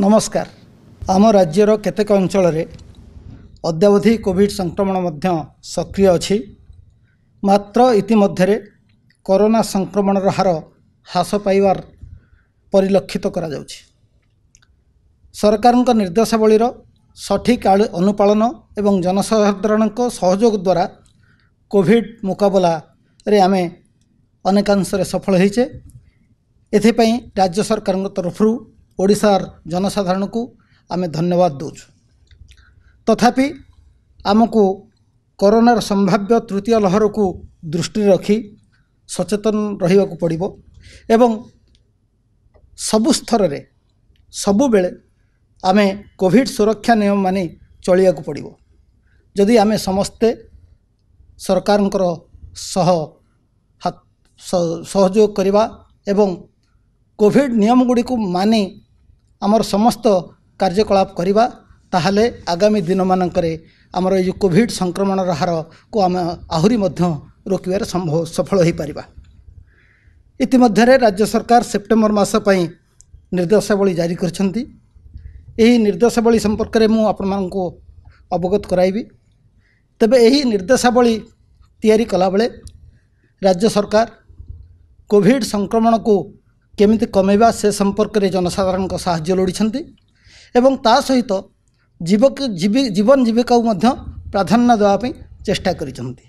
ନମସ୍କାର ଆମ ରାଜ୍ୟର କେତେକ ଅଞ୍ଚଳରେ ଅଦ୍ୟାବଧି କୋଭିଡ଼ ସଂକ୍ରମଣ ମଧ୍ୟ ସକ୍ରିୟ ଅଛି ମାତ୍ର ଇତିମଧ୍ୟରେ କରୋନା ସଂକ୍ରମଣର ହାର ହ୍ରାସ ପାଇବାର ପରିଲକ୍ଷିତ କରାଯାଉଛି ସରକାରଙ୍କ ନିର୍ଦ୍ଦେଶାବଳୀର ସଠିକ୍ ଅନୁପାଳନ ଏବଂ ଜନସାଧାରଣଙ୍କ ସହଯୋଗ ଦ୍ୱାରା କୋଭିଡ଼ ମୁକାବିଲାରେ ଆମେ ଅନେକାଂଶରେ ସଫଳ ହୋଇଛେ ଏଥିପାଇଁ ରାଜ୍ୟ ସରକାରଙ୍କ ତରଫରୁ ଓଡ଼ିଶାର ଜନସାଧାରଣଙ୍କୁ ଆମେ ଧନ୍ୟବାଦ ଦେଉଛୁ ତଥାପି ଆମକୁ କରୋନାର ସମ୍ଭାବ୍ୟ ତୃତୀୟ ଲହରକୁ ଦୃଷ୍ଟିରେ ରଖି ସଚେତନ ରହିବାକୁ ପଡ଼ିବ ଏବଂ ସବୁ ସ୍ତରରେ ସବୁବେଳେ ଆମେ କୋଭିଡ଼ ସୁରକ୍ଷା ନିୟମ ମାନି ଚଳିବାକୁ ପଡ଼ିବ ଯଦି ଆମେ ସମସ୍ତେ ସରକାରଙ୍କର ସହ ସହଯୋଗ କରିବା ଏବଂ କୋଭିଡ଼ ନିୟମଗୁଡ଼ିକୁ ମାନି ଆମର ସମସ୍ତ କାର୍ଯ୍ୟକଳାପ କରିବା ତାହେଲେ ଆଗାମୀ ଦିନମାନଙ୍କରେ ଆମର ଏଇ କୋଭିଡ଼ ସଂକ୍ରମଣର ହାରକୁ ଆମେ ଆହୁରି ମଧ୍ୟ ରୋକିବାରେ ସମ୍ଭବ ସଫଳ ହୋଇପାରିବା ଇତିମଧ୍ୟରେ ରାଜ୍ୟ ସରକାର ସେପ୍ଟେମ୍ବର ମାସ ପାଇଁ ନିର୍ଦ୍ଦେଶାବଳୀ ଜାରି କରିଛନ୍ତି ଏହି ନିର୍ଦ୍ଦେଶାବଳୀ ସମ୍ପର୍କରେ ମୁଁ ଆପଣମାନଙ୍କୁ ଅବଗତ କରାଇବି ତେବେ ଏହି ନିର୍ଦ୍ଦେଶାବଳୀ ତିଆରି କଲାବେଳେ ରାଜ୍ୟ ସରକାର କୋଭିଡ଼ ସଂକ୍ରମଣକୁ କେମିତି କମେଇବା ସେ ସମ୍ପର୍କରେ ଜନସାଧାରଣଙ୍କ ସାହାଯ୍ୟ ଲୋଡ଼ିଛନ୍ତି ଏବଂ ତା ସହିତ ଜୀବକ ଜୀବନ ଜୀବିକାକୁ ମଧ୍ୟ ପ୍ରାଧାନ୍ୟ ଦେବା ପାଇଁ ଚେଷ୍ଟା କରିଛନ୍ତି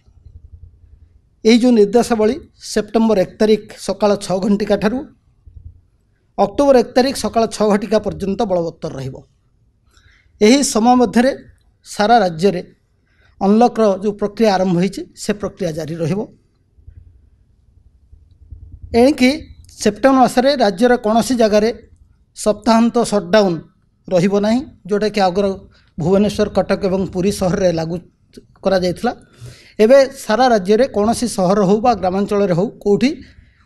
ଏହି ଯେଉଁ ନିର୍ଦ୍ଦେଶାବଳୀ ସେପ୍ଟେମ୍ବର ଏକ ତାରିଖ ସକାଳ ଛଅ ଘଣ୍ଟିକା ଠାରୁ ଅକ୍ଟୋବର ଏକ ତାରିଖ ସକାଳ ଛଅ ଘଣ୍ଟିକା ପର୍ଯ୍ୟନ୍ତ ବଳବତ୍ତର ରହିବ ଏହି ସମୟ ମଧ୍ୟରେ ସାରା ରାଜ୍ୟରେ ଅନଲକ୍ର ଯେଉଁ ପ୍ରକ୍ରିୟା ଆରମ୍ଭ ହୋଇଛି ସେ ପ୍ରକ୍ରିୟା ଜାରି ରହିବ ଏଣିକି ସେପ୍ଟେମ୍ବର ମାସରେ ରାଜ୍ୟର କୌଣସି ଜାଗାରେ ସପ୍ତାହାନ୍ତ ସଟ୍ଡାଉନ୍ ରହିବ ନାହିଁ ଯେଉଁଟାକି ଆଗର ଭୁବନେଶ୍ୱର କଟକ ଏବଂ ପୁରୀ ସହରରେ ଲାଗୁ କରାଯାଇଥିଲା ଏବେ ସାରା ରାଜ୍ୟରେ କୌଣସି ସହର ହେଉ ବା ଗ୍ରାମାଞ୍ଚଳରେ ହେଉ କେଉଁଠି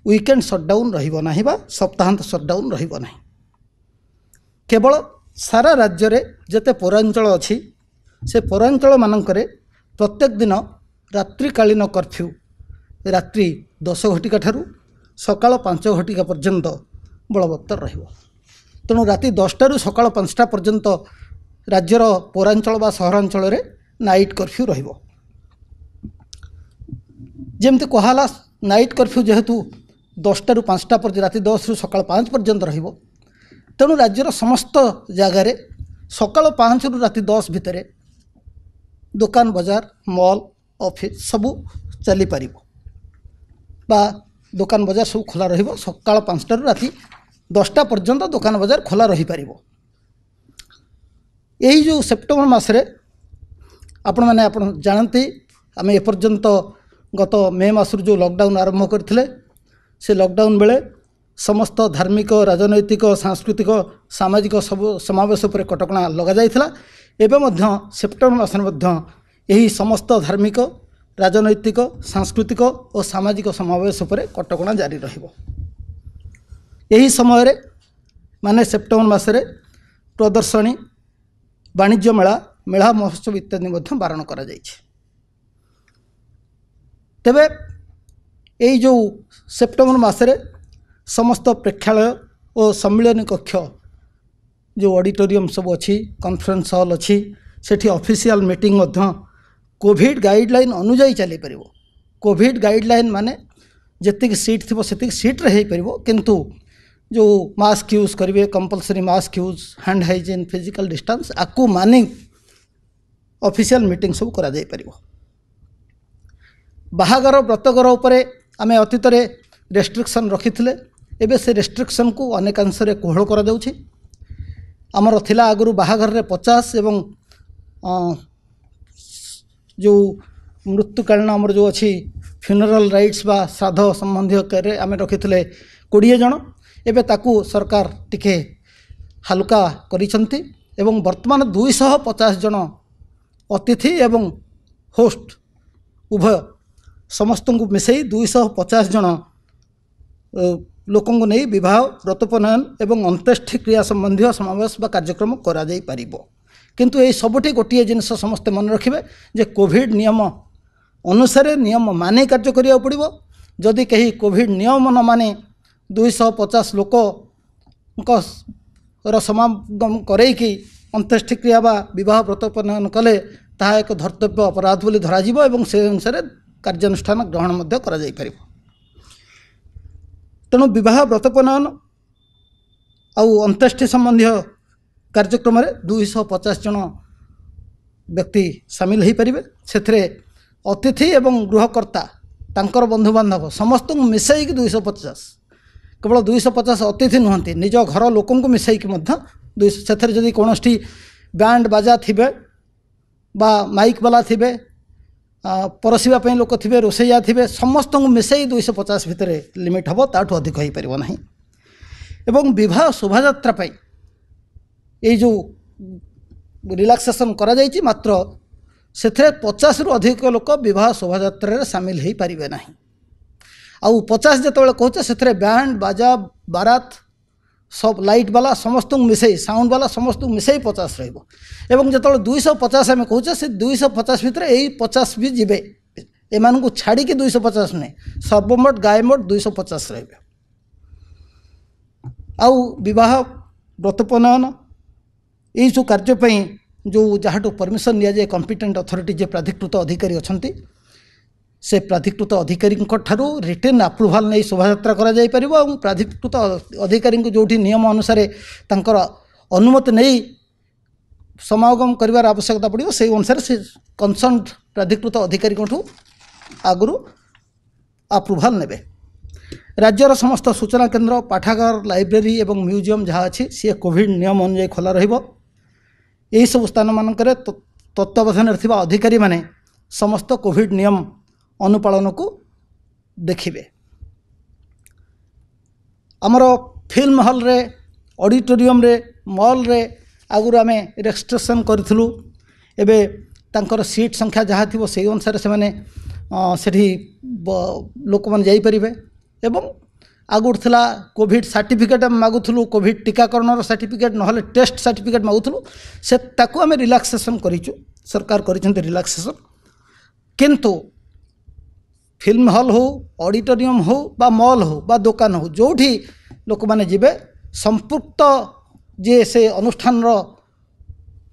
ୱିକେଣ୍ଡ ସଟ୍ଡାଉନ୍ ରହିବ ନାହିଁ ବା ସପ୍ତାହାନ୍ତ ସଟ୍ଡାଉନ୍ ରହିବ ନାହିଁ କେବଳ ସାରା ରାଜ୍ୟରେ ଯେତେ ପୌରାଞ୍ଚଳ ଅଛି ସେ ପୌରାଞ୍ଚଳମାନଙ୍କରେ ପ୍ରତ୍ୟେକ ଦିନ ରାତ୍ରିକାଳୀନ କର୍ଫ୍ୟୁ ରାତ୍ରି ଦଶ ଘଟିକା ଠାରୁ ସକାଳ ପାଞ୍ଚ ଘଟିକା ପର୍ଯ୍ୟନ୍ତ ବଳବତ୍ତର ରହିବ ତେଣୁ ରାତି ଦଶଟାରୁ ସକାଳ ପାଞ୍ଚଟା ପର୍ଯ୍ୟନ୍ତ ରାଜ୍ୟର ପୌରାଞ୍ଚଳ ବା ସହରାଞ୍ଚଳରେ ନାଇଟ୍ କର୍ଫ୍ୟୁ ରହିବ ଯେମିତି କୁହାହେଲା ନାଇଟ୍ କର୍ଫ୍ୟୁ ଯେହେତୁ ଦଶଟାରୁ ପାଞ୍ଚଟା ପର୍ଯ୍ୟନ୍ତ ରାତି ଦଶରୁ ସକାଳ ପାଞ୍ଚ ପର୍ଯ୍ୟନ୍ତ ରହିବ ତେଣୁ ରାଜ୍ୟର ସମସ୍ତ ଜାଗାରେ ସକାଳ ପାଞ୍ଚରୁ ରାତି ଦଶ ଭିତରେ ଦୋକାନ ବଜାର ମଲ୍ ଅଫିସ୍ ସବୁ ଚାଲିପାରିବ ବା ଦୋକାନ ବଜାର ସବୁ ଖୋଲା ରହିବ ସକାଳ ପାଞ୍ଚଟାରୁ ରାତି ଦଶଟା ପର୍ଯ୍ୟନ୍ତ ଦୋକାନ ବଜାର ଖୋଲା ରହିପାରିବ ଏହି ଯେଉଁ ସେପ୍ଟେମ୍ବର ମାସରେ ଆପଣମାନେ ଆପଣ ଜାଣନ୍ତି ଆମେ ଏପର୍ଯ୍ୟନ୍ତ ଗତ ମେ ମାସରୁ ଯେଉଁ ଲକଡାଉନ୍ ଆରମ୍ଭ କରିଥିଲେ ସେ ଲକ୍ଡାଉନ୍ ବେଳେ ସମସ୍ତ ଧାର୍ମିକ ରାଜନୈତିକ ସାଂସ୍କୃତିକ ସାମାଜିକ ସବୁ ସମାବେଶ ଉପରେ କଟକଣା ଲଗାଯାଇଥିଲା ଏବେ ମଧ୍ୟ ସେପ୍ଟେମ୍ବର ମାସରେ ମଧ୍ୟ ଏହି ସମସ୍ତ ଧାର୍ମିକ ରାଜନୈତିକ ସାଂସ୍କୃତିକ ଓ ସାମାଜିକ ସମାବେଶ ଉପରେ କଟକଣା ଜାରି ରହିବ ଏହି ସମୟରେ ମାନେ ସେପ୍ଟେମ୍ବର ମାସରେ ପ୍ରଦର୍ଶନୀ ବାଣିଜ୍ୟ ମେଳା ମେଳା ମହୋତ୍ସବ ଇତ୍ୟାଦି ମଧ୍ୟ ବାରଣ କରାଯାଇଛି ତେବେ ଏଇ ଯେଉଁ ସେପ୍ଟେମ୍ବର ମାସରେ ସମସ୍ତ ପ୍ରେକ୍ଷାଳୟ ଓ ସମ୍ମିଳନୀ କକ୍ଷ ଯେଉଁ ଅଡ଼ିଟୋରିୟମ୍ ସବୁ ଅଛି କନଫରେନ୍ସ ହଲ୍ ଅଛି ସେଠି ଅଫିସିଆଲ୍ ମିଟିଂ ମଧ୍ୟ কোভিড গাইডলাইন ଅନୁଯାୟୀ ଚାଲିପାରିବ কোভিড ଗାଇଡ଼ଲାଇନ୍ ମାନେ ଯେତିକି ସିଟ୍ ଥିବ ସେତିକି ସିଟ୍ରେ ହେଇପାରିବ କିନ୍ତୁ ଯେଉଁ ମାସ୍କ ୟୁଜ୍ କରିବେ compulsory mask use hand hygiene physical distance ଆକୁ ମାନି ଅଫିସିଆଲ୍ ମିଟିଂ ସବୁ କରାଯାଇପାରିବ ବାହାଘର ବ୍ରତଘର ଉପରେ ଆମେ ଅତୀତରେ ରେଷ୍ଟ୍ରିକ୍ସନ୍ ରଖିଥିଲେ ଏବେ ସେ ରେଷ୍ଟ୍ରିକ୍ସନ୍କୁ ଅନେକାଂଶରେ କୋହଳ କରାଯାଉଛି ଆମର ଥିଲା ଆଗରୁ ବାହାଘରରେ ପଚାଶ ଏବଂ ଯେଉଁ ମୃତ୍ୟୁକାଳୀନ ଆମର ଯେଉଁ ଅଛି ଫ୍ୟୁନେରାଲ୍ ରାଇଟ୍ସ ବା ଶ୍ରାଦ୍ଧ ସମ୍ବନ୍ଧୀୟରେ ଆମେ ରଖିଥିଲେ କୋଡ଼ିଏ ଜଣ ଏବେ ତାକୁ ସରକାର ଟିକେ ହାଲୁକା କରିଛନ୍ତି ଏବଂ ବର୍ତ୍ତମାନ ଦୁଇଶହ ପଚାଶ ଜଣ ଅତିଥି ଏବଂ ହୋଷ୍ଟ ଉଭୟ ସମସ୍ତଙ୍କୁ ମିଶାଇ ଦୁଇଶହ ପଚାଶ ଜଣ ଲୋକଙ୍କୁ ନେଇ ବିବାହ ବ୍ରତୋପନୟନ ଏବଂ ଅନ୍ତେଷ୍ଟି କ୍ରିୟା ସମ୍ବନ୍ଧୀୟ ସମାବେଶ ବା କାର୍ଯ୍ୟକ୍ରମ କରାଯାଇପାରିବ কিন্তু এই সবটে গটি এজেন্সি সমস্তে মনে রাখিবে যে কোভিড নিয়ম অনুসারে নিয়ম মানে কার্য করিয়া পড়িব যদি কেহ কোভিড নিয়ম ন মানে 250 লোকক রাসমাগম করে কি অন্তষ্ট ক্রিয়া বা বিবাহ ব্রতপনন করলে তা এক ধরত্ব্য অপরাধ বলি ধরা দিব এবং সেই অনুসারে কার্যানুষ্ঠান গ্রহণ মধ্যে করা যাই পারিব তেনো বিবাহ ব্রতপনন আৰু অন্তষ্ট সম্বন্ধ कार्यक्रम दुईश पचास जन व्यक्ति सामिल हो पारे से अतिथि एवं गृहकर्ता बंधु बांधव समस्त मिसाइक दुईश पचास केवल दुईश पचास अतिथि नुहति निज घर लोक मिसाइक से कौन ब्यांड बाजा थे बा माइक बाला थे परसवापी लोक थे रोसैया थे समस्त मिस दुईश पचास भितर लिमिट हम ताकि अधिक हो पारना बहुत शोभा এই যে রিলাক্সেশন করা যাইচি মাত্র সেথরে 50 ৰ অধিক লোক বিবাহ শোভাযাত্ৰাৰ सामील হেই পৰিবে নাই আৰু 50 যেতেলে কওচা সেথৰে ব্যান্ড বাজাব বारात সব লাইট বলা সমস্ত মিছে সাউন্ড বলা সমস্ত মিছে 50 ৰইব আৰু যেতেল 250 আমি কওচা সে 250 ভিতৰে এই 50 ভি জিবে এমানকো ছাড়ি কি 250 নে সর্বমোট গায়মট 250 ৰইব আৰু বিবাহ গতপনা ଏହିସବୁ କାର୍ଯ୍ୟ ପାଇଁ ଯେଉଁ ଯାହାଠୁ ପରମିସନ୍ ନିଆଯାଏ କମ୍ପିଟେଣ୍ଟ ଅଥରିଟି ଯିଏ ପ୍ରାଧିକୃତ ଅଧିକାରୀ ଅଛନ୍ତି ସେ ପ୍ରାଧିକୃତ ଅଧିକାରୀଙ୍କ ଠାରୁ ରିଟର୍ଣ୍ଣ ଆପ୍ରୁଭାଲ୍ ନେଇ ଶୋଭାଯାତ୍ରା କରାଯାଇପାରିବ ଏବଂ ପ୍ରାଧିକୃତ ଅଧିକାରୀଙ୍କୁ ଯେଉଁଠି ନିୟମ ଅନୁସାରେ ତାଙ୍କର ଅନୁମତି ନେଇ ସମାଗମ କରିବାର ଆବଶ୍ୟକତା ପଡ଼ିବ ସେହି ଅନୁସାରେ ସେ କନସର୍ଣ୍ଣ ପ୍ରାଧିକୃତ ଅଧିକାରୀଙ୍କଠୁ ଆଗରୁ ଆପ୍ରୁଭାଲ୍ ନେବେ ରାଜ୍ୟର ସମସ୍ତ ସୂଚନା କେନ୍ଦ୍ର ପାଠାଗାର ଲାଇବ୍ରେରୀ ଏବଂ ମ୍ୟୁଜିୟମ୍ ଯାହା ଅଛି ସିଏ କୋଭିଡ଼ ନିୟମ ଅନୁଯାୟୀ ଖୋଲା ରହିବ ଏହିସବୁ ସ୍ଥାନମାନଙ୍କରେ ତତ୍ତ୍ୱାବଧାନରେ ଥିବା ଅଧିକାରୀମାନେ ସମସ୍ତ କୋଭିଡ଼ ନିୟମ ଅନୁପାଳନକୁ ଦେଖିବେ ଆମର ଫିଲ୍ମ ହଲ୍ରେ ଅଡ଼ିଟୋରିୟମ୍ରେ ମଲ୍ରେ ଆଗରୁ ଆମେ ରେଜିଷ୍ଟ୍ରେସନ୍ କରିଥିଲୁ ଏବେ ତାଙ୍କର ସିଟ୍ ସଂଖ୍ୟା ଯାହା ଥିବ ସେଇ ଅନୁସାରେ ସେମାନେ ସେଠି ଲୋକମାନେ ଯାଇପାରିବେ ଏବଂ ଆଉ ଗୋଟେ ଥିଲା କୋଭିଡ଼ ସାର୍ଟିଫିକେଟ୍ ଆମେ ମାଗୁଥିଲୁ କୋଭିଡ଼ ଟିକାକରଣର ସାର୍ଟିଫିକେଟ୍ ନହେଲେ ଟେଷ୍ଟ ସାର୍ଟିଫିକେଟ୍ ମାଗୁଥିଲୁ ସେ ତାକୁ ଆମେ ରିଲାକ୍ସେସନ୍ କରିଛୁ ସରକାର କରିଛନ୍ତି ରିଲାକ୍ସେସନ୍ କିନ୍ତୁ ଫିଲ୍ମ ହଲ୍ ହେଉ ଅଡ଼ିଟୋରିୟମ୍ ହେଉ ବା ମଲ୍ ହେଉ ବା ଦୋକାନ ହେଉ ଯେଉଁଠି ଲୋକମାନେ ଯିବେ ସମ୍ପୃକ୍ତ ଯିଏ ସେ ଅନୁଷ୍ଠାନର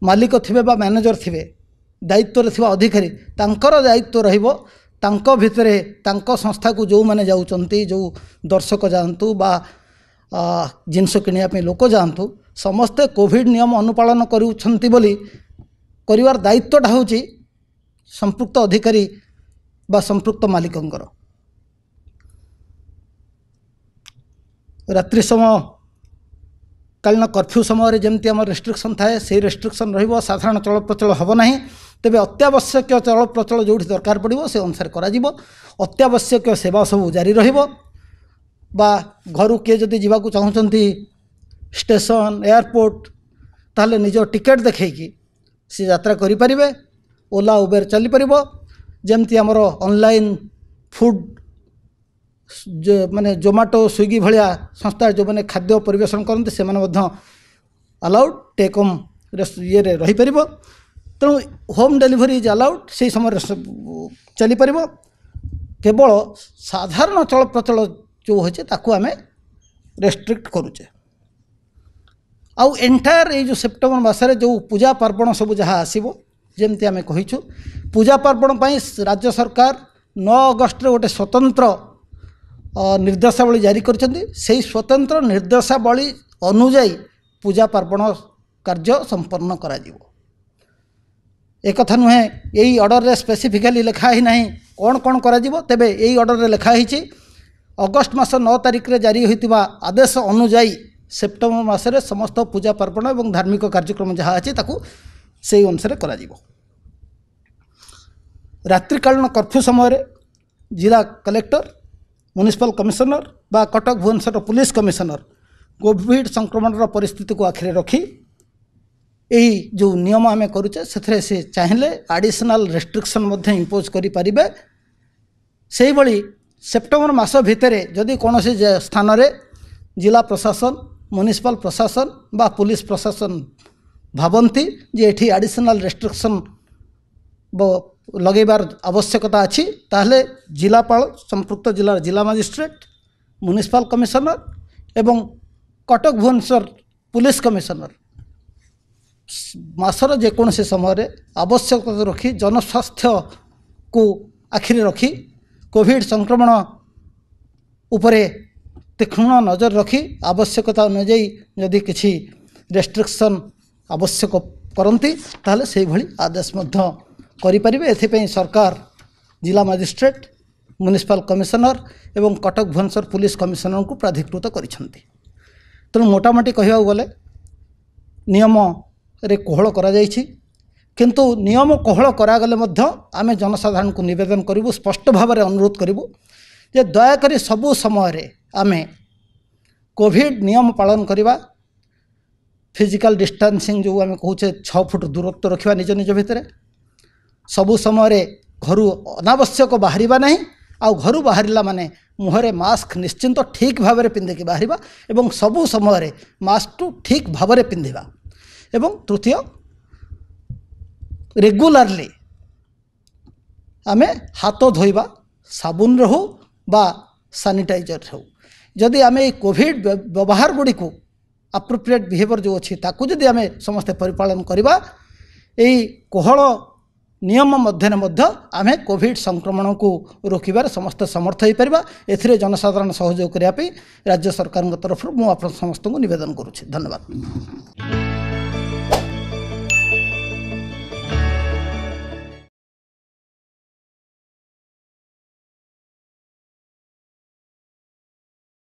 ମାଲିକ ଥିବେ ବା ମ୍ୟାନେଜର ଥିବେ ଦାୟିତ୍ୱରେ ଥିବା ଅଧିକାରୀ ତାଙ୍କର ଦାୟିତ୍ୱ ରହିବ ତାଙ୍କ ଭିତରେ ତାଙ୍କ ସଂସ୍ଥାକୁ ଯେଉଁମାନେ ଯାଉଛନ୍ତି ଯେଉଁ ଦର୍ଶକ ଯାଆନ୍ତୁ ବା ଜିନିଷ କିଣିବା ପାଇଁ ଲୋକ ଯାଆନ୍ତୁ ସମସ୍ତେ କୋଭିଡ଼ ନିୟମ ଅନୁପାଳନ କରୁଛନ୍ତି ବୋଲି କରିବାର ଦାୟିତ୍ୱଟା ହେଉଛି ସମ୍ପୃକ୍ତ ଅଧିକାରୀ ବା ସମ୍ପୃକ୍ତ ମାଲିକଙ୍କର ରାତ୍ରି ସମୟ କାଳୀନ କର୍ଫ୍ୟୁ ସମୟରେ ଯେମିତି ଆମର ରେଷ୍ଟ୍ରିକ୍ସନ୍ ଥାଏ ସେହି ରେଷ୍ଟ୍ରିକ୍ସନ୍ ରହିବ ସାଧାରଣ ଚଳପ୍ରଚଳ ହେବ ନାହିଁ तेज अत्यावश्यक चल प्रचल जो दरकार पड़ो से अनुसार होत्यावश्यक सेवा सब जारी रर किए जदि जावाक चाहते स्टेसन एयरपोर्ट तेल निज टिकेट देखी सी जरा करें ओला उबेर चलपर जमती आमर अनलाइन फुड जो मैंने जोमाटो स्विगी भाया संस्था जो मैंने खाद्य परेषण करते अलाउड टेक होम ये रहीपर ତେଣୁ ହୋମ୍ ଡେଲିଭରି ଇଜ୍ ଆଲାଉଡ଼୍ ସେହି ସମୟରେ ଚାଲିପାରିବ କେବଳ ସାଧାରଣ ଚଳପ୍ରଚଳ ଯେଉଁ ହୋଇଛି ତାକୁ ଆମେ ରେଷ୍ଟ୍ରିକ୍ଟ କରୁଛେ ଆଉ ଏଣ୍ଟାୟାର୍ ଏଇ ଯେଉଁ ସେପ୍ଟେମ୍ବର ମାସରେ ଯେଉଁ ପୂଜା ପାର୍ବଣ ସବୁ ଯାହା ଆସିବ ଯେମିତି ଆମେ କହିଛୁ ପୂଜା ପାର୍ବଣ ପାଇଁ ରାଜ୍ୟ ସରକାର ନଅ ଅଗଷ୍ଟରେ ଗୋଟେ ସ୍ୱତନ୍ତ୍ର ନିର୍ଦ୍ଦେଶାବଳୀ ଜାରି କରିଛନ୍ତି ସେହି ସ୍ୱତନ୍ତ୍ର ନିର୍ଦ୍ଦେଶାବଳୀ ଅନୁଯାୟୀ ପୂଜା ପାର୍ବଣ କାର୍ଯ୍ୟ ସମ୍ପନ୍ନ କରାଯିବ एक नुहे यही अर्डर में स्पेसीफिकाली लिखा ही ना कौन कौन कर यही अर्डर में लिखाही अगस्ट मस नौ तारिख में जारी होता आदेश अनुजाई सेप्टेम्बर मसरे समस्त पूजा पार्वण और धार्मिक कार्यक्रम जहाँ अच्छे से अनुसार रात्रिकालन कर्फ्यू समय जिला कलेक्टर म्यूनिसीपाल कमिशनर व Cuttack Bhubaneswar police commissioner Covid संक्रमण पिस्थित को आखिरी रखी এই ଯେଉଁ ନିୟମ ଆମେ କରୁଛେ ସେଥିରେ ସେ ଚାହିଁଲେ ଆଡ଼ିସନାଲ୍ ରେଷ୍ଟ୍ରିକ୍ସନ୍ ମଧ୍ୟ ଇମ୍ପୋଜ୍ କରିପାରିବେ ସେହିଭଳି ସେପ୍ଟେମ୍ବର ମାସ ଭିତରେ ଯଦି କୌଣସି ସ୍ଥାନରେ ଜିଲ୍ଲା ପ୍ରଶାସନ ମ୍ୟୁନିସିପାଲ ପ୍ରଶାସନ ବା ପୁଲିସ ପ୍ରଶାସନ ଭାବନ୍ତି ଯେ ଏଠି ଆଡ଼ିସନାଲ୍ ରେଷ୍ଟ୍ରିକ୍ସନ୍ ଲଗାଇବାର ଆବଶ୍ୟକତା ଅଛି ତାହେଲେ ଜିଲ୍ଲାପାଳ ସମ୍ପୃକ୍ତ ଜିଲ୍ଲାର ଜିଲ୍ଲା ମାଜିଷ୍ଟ୍ରେଟ୍ ମ୍ୟୁନିସିପାଲ କମିଶନର ଏବଂ କଟକ ଭୁବନେଶ୍ୱର ପୁଲିସ କମିଶନର ମାସର ଯେକୌଣସି ସମୟରେ ଆବଶ୍ୟକତା ରଖି ଜନସ୍ୱାସ୍ଥ୍ୟକୁ ଆଖିରେ ରଖି କୋଭିଡ଼ ସଂକ୍ରମଣ ଉପରେ ତୀକ୍ଷ୍ଣ ନଜର ରଖି ଆବଶ୍ୟକତା ଅନୁଯାୟୀ ଯଦି କିଛି ରେଷ୍ଟ୍ରିକ୍ସନ୍ ଆବଶ୍ୟକ କରନ୍ତି ତାହେଲେ ସେହିଭଳି ଆଦେଶ ମଧ୍ୟ କରିପାରିବେ ଏଥିପାଇଁ ସରକାର ଜିଲ୍ଲା ମାଜିଷ୍ଟ୍ରେଟ୍ ମ୍ୟୁନିସିପାଲ କମିଶନର ଏବଂ କଟକ ଭୁବନେଶ୍ୱର ପୁଲିସ କମିଶନରଙ୍କୁ ପ୍ରାଧିକୃତ କରିଛନ୍ତି ତେଣୁ ମୋଟାମୋଟି କହିବାକୁ ଗଲେ ନିୟମ ରେ କୋହଳ କରାଯାଇଛି କିନ୍ତୁ ନିୟମ କୋହଳ କରାଗଲେ ମଧ୍ୟ ଆମେ ଜନସାଧାରଣଙ୍କୁ ନିବେଦନ କରିବୁ ସ୍ପଷ୍ଟ ଭାବରେ ଅନୁରୋଧ କରିବୁ ଯେ ଦୟାକରି ସବୁ ସମୟରେ ଆମେ କୋଭିଡ଼ ନିୟମ ପାଳନ କରିବା ଫିଜିକାଲ ଡିଷ୍ଟାନ୍ସିଂ ଯେଉଁ ଆମେ କହୁଛେ ଛଅ ଫୁଟ ଦୂରତ୍ୱ ରଖିବା ନିଜ ନିଜ ଭିତରେ ସବୁ ସମୟରେ ଘରୁ ଅନାବଶ୍ୟକ ବାହାରିବା ନାହିଁ ଆଉ ଘରୁ ବାହାରିଲା ମାନେ ମୁହଁରେ ମାସ୍କ ନିଶ୍ଚିନ୍ତ ଠିକ୍ ଭାବରେ ପିନ୍ଧିକି ବାହାରିବା ଏବଂ ସବୁ ସମୟରେ ମାସ୍କକୁ ଠିକ୍ ଭାବରେ ପିନ୍ଧିବା এবং তৃতীয় ରେଗୁଲାରଲି ଆମେ ହାତ ଧୋଇବା ସାବୁନରେ ହେଉ ବା ସାନିଟାଇଜର ହେଉ ଯଦି ଆମେ ଏଇ କୋଭିଡ଼ ବ୍ୟବହାର ଗୁଡ଼ିକୁ ଆପ୍ରୋପ୍ରିଏଟ୍ ବିହେଭିଅର୍ ଯେଉଁ ଅଛି ତାକୁ ଯଦି ଆମେ ସମସ୍ତେ ପରିପାଳନ କରିବା ଏଇ କୋହଳ ନିୟମ ମଧ୍ୟରେ ମଧ୍ୟ ଆମେ କୋଭିଡ଼ ସଂକ୍ରମଣକୁ ରୋକିବାରେ ସମସ୍ତେ ସମର୍ଥ ହୋଇପାରିବା ଏଥିରେ ଜନସାଧାରଣ ସହଯୋଗ କରିବା ପାଇଁ ରାଜ୍ୟ ସରକାରଙ୍କ ତରଫରୁ ମୁଁ ଆପଣ ସମସ୍ତଙ୍କୁ ନିବେଦନ କରୁଛି ଧନ୍ୟବାଦ